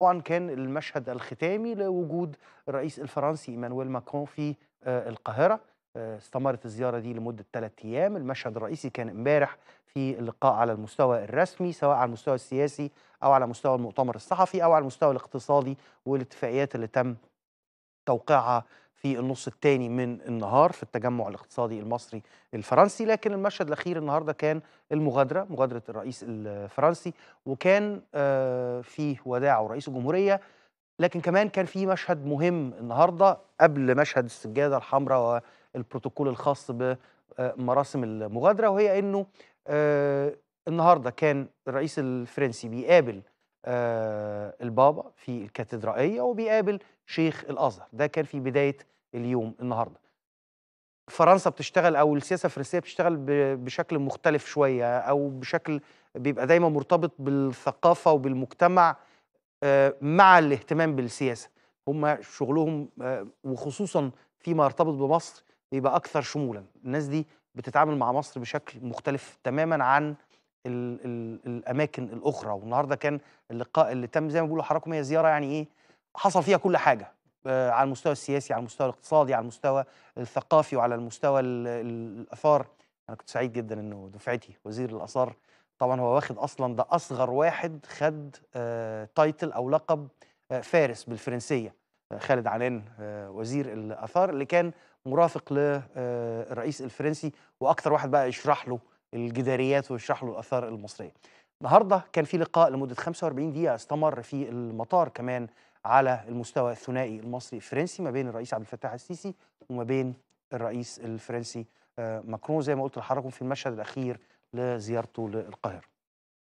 طبعا كان المشهد الختامي لوجود الرئيس الفرنسي ايمانويل ماكرون في آه، القاهره آه، استمرت الزيارة دي لمدة ثلاث أيام المشهد الرئيسي كان امبارح في اللقاء على المستوى الرسمي سواء على المستوى السياسي أو على مستوى المؤتمر الصحفي أو على المستوى الاقتصادي والاتفاقيات اللي تم توقيعها في النص الثاني من النهار في التجمع الاقتصادي المصري الفرنسي لكن المشهد الأخير النهاردة كان المغادرة مغادرة الرئيس الفرنسي وكان آه، فيه وداعه رئيس الجمهورية لكن كمان كان في مشهد مهم النهاردة قبل مشهد السجادة الحمراء والبروتوكول الخاص بمراسم المغادرة وهي أنه آه، النهاردة كان الرئيس الفرنسي بيقابل آه، البابا في الكاتدرائية وبيقابل شيخ الأزهر ده كان في بداية اليوم النهاردة فرنسا بتشتغل أو السياسة الفرنسية بتشتغل بشكل مختلف شوية أو بشكل بيبقى دايما مرتبط بالثقافة وبالمجتمع آه، مع الاهتمام بالسياسة هم شغلهم آه، وخصوصا فيما يرتبط بمصر بيبقى أكثر شمولا الناس دي بتتعامل مع مصر بشكل مختلف تماما عن ال ال الاماكن الاخرى والنهارده كان اللقاء اللي تم زي ما بيقولوا حضراتكم هي زياره يعني ايه حصل فيها كل حاجه آه، على المستوى السياسي على المستوى الاقتصادي على المستوى الثقافي وعلى المستوى الاثار انا كنت سعيد جدا انه دفعتي وزير الاثار طبعا هو واخد اصلا ده اصغر واحد خد تايتل آه، او لقب آه، فارس بالفرنسيه خالد علان وزير الاثار اللي كان مرافق للرئيس الفرنسي واكثر واحد بقى يشرح له الجداريات ويشرح له الاثار المصريه. النهارده كان في لقاء لمده 45 دقيقه استمر في المطار كمان على المستوى الثنائي المصري الفرنسي ما بين الرئيس عبد الفتاح السيسي وما بين الرئيس الفرنسي آه، ماكرون زي ما قلت لحضراتكم في المشهد الاخير لزيارته للقاهره.